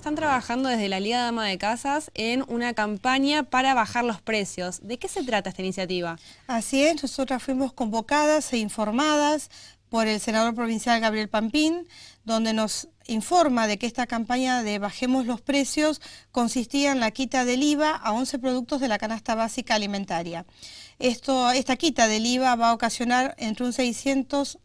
Están trabajando desde la Liga de de Casas en una campaña para bajar los precios. ¿De qué se trata esta iniciativa? Así es, nosotras fuimos convocadas e informadas por el senador provincial Gabriel Pampín, donde nos informa de que esta campaña de Bajemos los Precios consistía en la quita del IVA a 11 productos de la canasta básica alimentaria. Esto, esta quita del IVA va a ocasionar entre un 600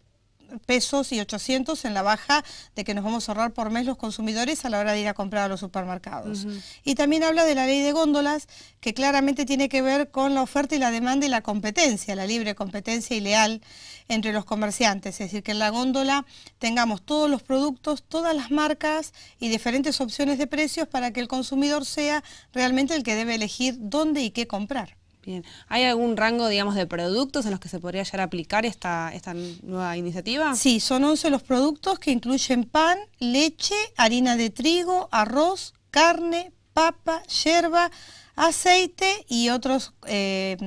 pesos y 800 en la baja de que nos vamos a ahorrar por mes los consumidores a la hora de ir a comprar a los supermercados. Y también habla de la ley de góndolas, que claramente tiene que ver con la oferta y la demanda y la competencia, la libre competencia y leal entre los comerciantes. Es decir, que en la góndola tengamos todos los productos, todas las marcas y diferentes opciones de precios para que el consumidor sea realmente el que debe elegir dónde y qué comprar. Bien. ¿Hay algún rango, digamos, de productos en los que se podría llegar a aplicar esta, esta nueva iniciativa? Sí, son 11 los productos que incluyen pan, leche, harina de trigo, arroz, carne, papa, yerba, aceite y otros eh,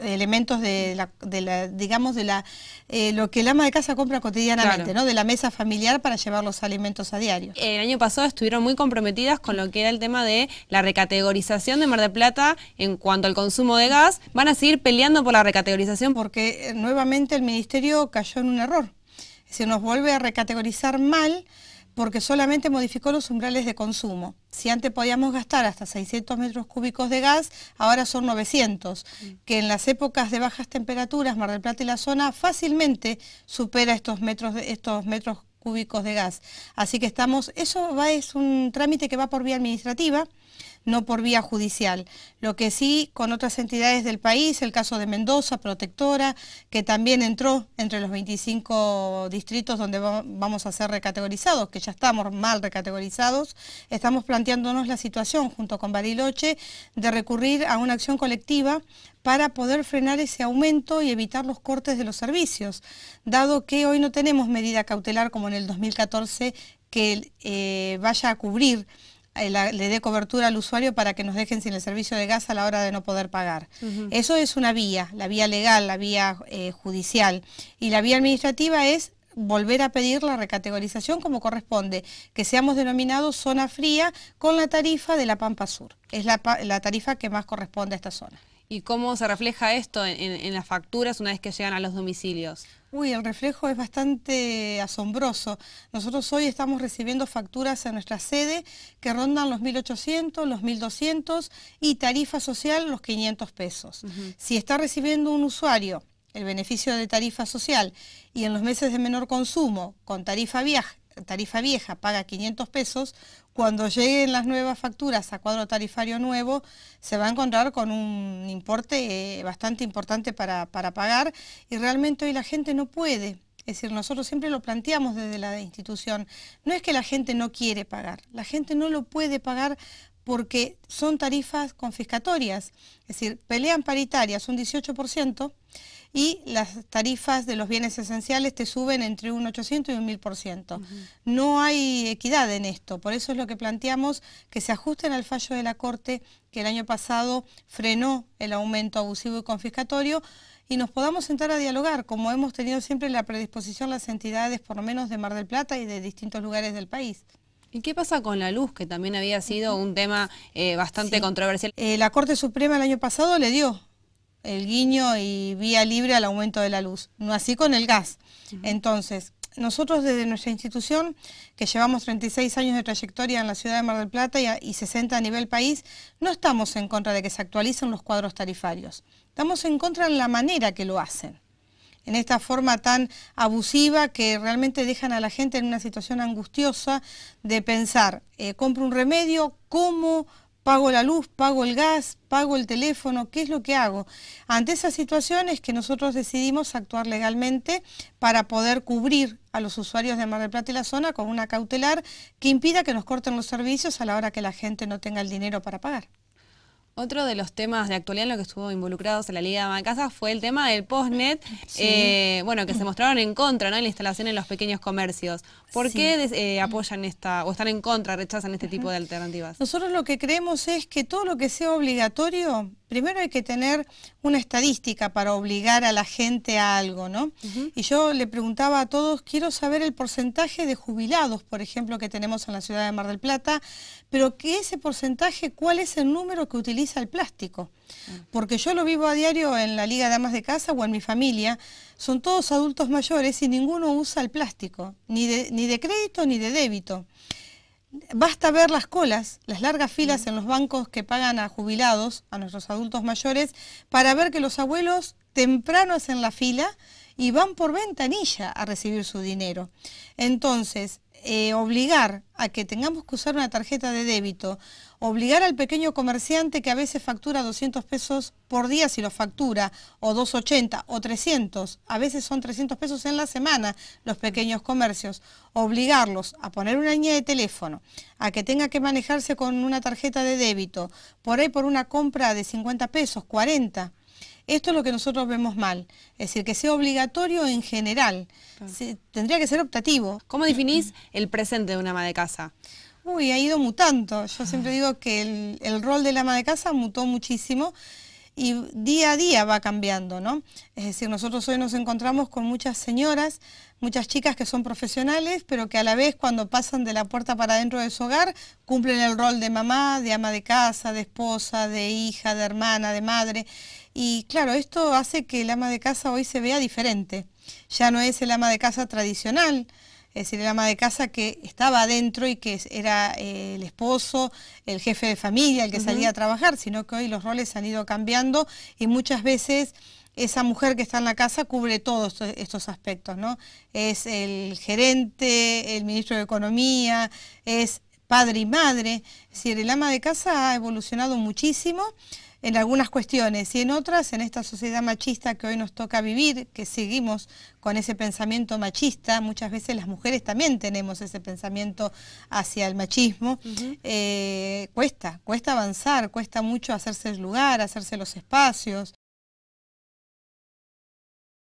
elementos de la, digamos, de la eh, lo que el ama de casa compra cotidianamente, ¿no? De la mesa familiar para llevar los alimentos a diario. El año pasado estuvieron muy comprometidas con lo que era el tema de la recategorización de Mar del Plata en cuanto al consumo de gas. Van a seguir peleando por la recategorización. Porque eh, nuevamente el ministerio cayó en un error. se nos vuelve a recategorizar mal porque solamente modificó los umbrales de consumo. Si antes podíamos gastar hasta 600 metros cúbicos de gas, ahora son 900, mm. que en las épocas de bajas temperaturas, Mar del Plata y la zona fácilmente supera estos metros, estos metros cúbicos de gas. Así que estamos, eso va, es un trámite que va por vía administrativa, no por vía judicial. Lo que sí con otras entidades del país, el caso de Mendoza, Protectora, que también entró entre los 25 distritos donde vamos a ser recategorizados, que ya estamos mal recategorizados, estamos planteándonos la situación junto con Bariloche de recurrir a una acción colectiva para poder frenar ese aumento y evitar los cortes de los servicios, dado que hoy no tenemos medida cautelar como en el 2014 que eh, vaya a cubrir eh, le dé cobertura al usuario para que nos dejen sin el servicio de gas a la hora de no poder pagar. Eso es una vía, la vía legal, la vía eh, judicial. Y la vía administrativa es volver a pedir la recategorización como corresponde, que seamos denominados zona fría con la tarifa de la Pampa Sur. Es la tarifa que más corresponde a esta zona. ¿Y cómo se refleja esto en, las facturas una vez que llegan a los domicilios? Uy, el reflejo es bastante asombroso. Nosotros hoy estamos recibiendo facturas en nuestra sede que rondan los 1.800, los 1.200 y tarifa social los 500 pesos. Si está recibiendo un usuario el beneficio de tarifa social y en los meses de menor consumo con tarifa vieja, tarifa vieja paga 500 pesos, cuando lleguen las nuevas facturas a cuadro tarifario nuevo, se va a encontrar con un importe eh, bastante importante para, para pagar y realmente hoy la gente no puede. Es decir, nosotros siempre lo planteamos desde la institución. No es que la gente no quiere pagar, la gente no lo puede pagar porque son tarifas confiscatorias. Es decir, pelean paritarias un 18%, y las tarifas de los bienes esenciales te suben entre un 800 y un 1000%. por ciento No hay equidad en esto, por eso es lo que planteamos que se ajusten al fallo de la Corte que el año pasado frenó el aumento abusivo y confiscatorio y nos podamos sentar a dialogar, como hemos tenido siempre la predisposición las entidades, por lo menos de Mar del Plata y de distintos lugares del país. ¿Y qué pasa con la luz, que también había sido un tema eh, bastante controversial? Eh, la Corte Suprema el año pasado le dio el guiño y vía libre al aumento de la luz, no así con el gas. Entonces, nosotros desde nuestra institución, que llevamos 36 años de trayectoria en la ciudad de Mar del Plata y, 60 a nivel país, no estamos en contra de que se actualicen los cuadros tarifarios. Estamos en contra de la manera que lo hacen en esta forma tan abusiva que realmente dejan a la gente en una situación angustiosa de pensar, eh, compro un remedio, ¿cómo? pago la luz, pago el gas, pago el teléfono, ¿qué es lo que hago? Ante esas situaciones que nosotros decidimos actuar legalmente para poder cubrir a los usuarios de Mar del Plata y la zona con una cautelar que impida que nos corten los servicios a la hora que la gente no tenga el dinero para pagar. Otro de los temas de actualidad en los que estuvo involucrados en la Liga de Macasa fue el tema del postnet, eh, bueno, que se mostraron en contra, ¿no? la instalación en los pequeños comercios. ¿Por qué eh, apoyan esta, o están en contra, rechazan este tipo de alternativas? Nosotros lo que creemos es que todo lo que sea obligatorio primero hay que tener una estadística para obligar a la gente a algo, ¿no? Y yo le preguntaba a todos, quiero saber el porcentaje de jubilados, por ejemplo, que tenemos en la ciudad de Mar del Plata, pero que ese porcentaje, ¿cuál es el número que utiliza el plástico? Ah. Porque yo lo vivo a diario en la Liga de Damas de Casa o en mi familia, son todos adultos mayores y ninguno usa el plástico, ni ni de crédito ni de débito. Basta ver las colas, las largas filas en los bancos que pagan a jubilados, a nuestros adultos mayores, para ver que los abuelos temprano hacen la fila y van por ventanilla a recibir su dinero. Entonces, eh, obligar a que tengamos que usar una tarjeta de débito, obligar al pequeño comerciante que a veces factura 200 pesos por día si lo factura, o 280 o 300, a veces son 300 pesos en la semana los pequeños comercios, obligarlos a poner una línea de teléfono, a que tenga que manejarse con una tarjeta de débito, por ahí por una compra de 50 pesos, 40 esto es lo que nosotros vemos mal. Es decir, que sea obligatorio en general. tendría que ser optativo. ¿Cómo definís el presente de una ama de casa? Uy, ha ido mutando. Yo siempre digo que el, rol rol la ama de casa mutó muchísimo y día a día va cambiando, ¿no? Es decir, nosotros hoy nos encontramos con muchas señoras, muchas chicas que son profesionales, pero que a la vez cuando pasan de la puerta para dentro de su hogar cumplen el rol de mamá, de ama de casa, de esposa, de hija, de hermana, de madre. Y claro, esto hace que el ama de casa hoy se vea diferente. Ya no es el ama de casa tradicional, es decir, el ama de casa que estaba adentro y que era eh, el esposo, el jefe de familia, el que salía a trabajar, sino que hoy los roles han ido cambiando y muchas veces esa mujer que está en la casa cubre todos e-, estos aspectos, ¿no? Es el gerente, el ministro de Economía, es padre y madre, es decir, el ama de casa ha evolucionado muchísimo en algunas cuestiones y en otras, en esta sociedad machista que hoy nos toca vivir, que seguimos con ese pensamiento machista, muchas veces las mujeres también tenemos ese pensamiento hacia el machismo, eh, cuesta, cuesta avanzar, cuesta mucho hacerse el lugar, hacerse los espacios,